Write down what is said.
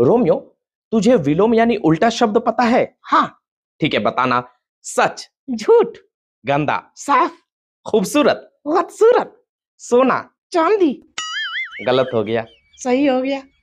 Romeo तुझे विलोम यानी उल्टा शब्द पता है हाँ ठीक है बताना सच झूठ गंदा साफ खूबसूरत खूबसूरत सोना चांदी गलत हो गया सही हो गया